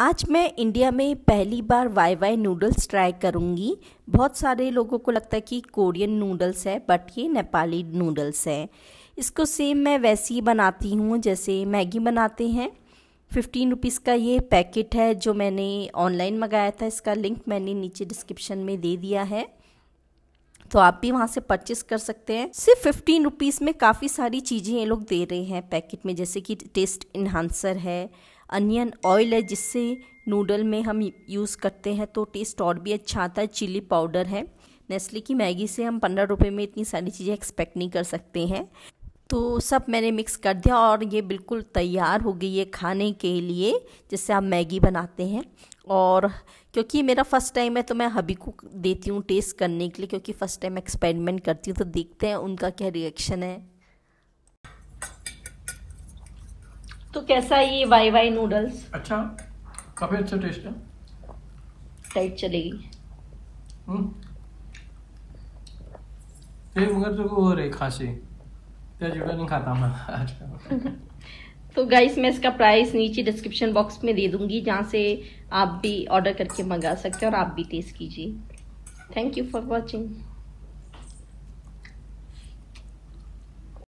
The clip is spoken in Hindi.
आज मैं इंडिया में पहली बार वाई वाई नूडल्स ट्राई करूँगी बहुत सारे लोगों को लगता है कि कोरियन नूडल्स है बट ये नेपाली नूडल्स है इसको सेम मैं वैसे ही बनाती हूँ जैसे मैगी बनाते हैं फिफ्टीन रुपीज़ का ये पैकेट है जो मैंने ऑनलाइन मंगाया था इसका लिंक मैंने नीचे डिस्क्रिप्शन में दे दिया है तो आप भी वहाँ से परचेस कर सकते हैं सिर्फ फिफ्टीन रुपीज़ में काफ़ी सारी चीज़ें ये लोग दे रहे हैं पैकेट में जैसे कि टेस्ट इन्हांसर है अनियन ऑयल है जिससे नूडल में हम यूज़ करते हैं तो टेस्ट और भी अच्छा आता है चिली पाउडर है नेस्ले की मैगी से हम पंद्रह रुपये में इतनी सारी चीज़ें एक्सपेक्ट नहीं कर सकते हैं तो सब मैंने मिक्स कर दिया और ये बिल्कुल तैयार हो गई है खाने के लिए जिससे आप मैगी बनाते हैं और क्योंकि मेरा फर्स्ट टाइम है तो मैं हबी को देती हूँ टेस्ट करने के लिए क्योंकि फ़र्स्ट टाइम एक्सपेरिमेंट करती हूँ तो देखते हैं उनका क्या रिएक्शन है तो कैसा ये वाई वाई नूडल्स अच्छा काफी अच्छा टेस्ट है टाइट चलेगी हम्म। मगर तो वो रे खांसी क्या जुड़ा नहीं खाता मैं अच्छा। तो गाइस मैं इसका प्राइस नीचे डिस्क्रिप्शन बॉक्स में दे दूंगी जहाँ से आप भी ऑर्डर करके मंगा सकते हैं और आप भी टेस्ट कीजिए थैंक यू फॉर वॉचिंग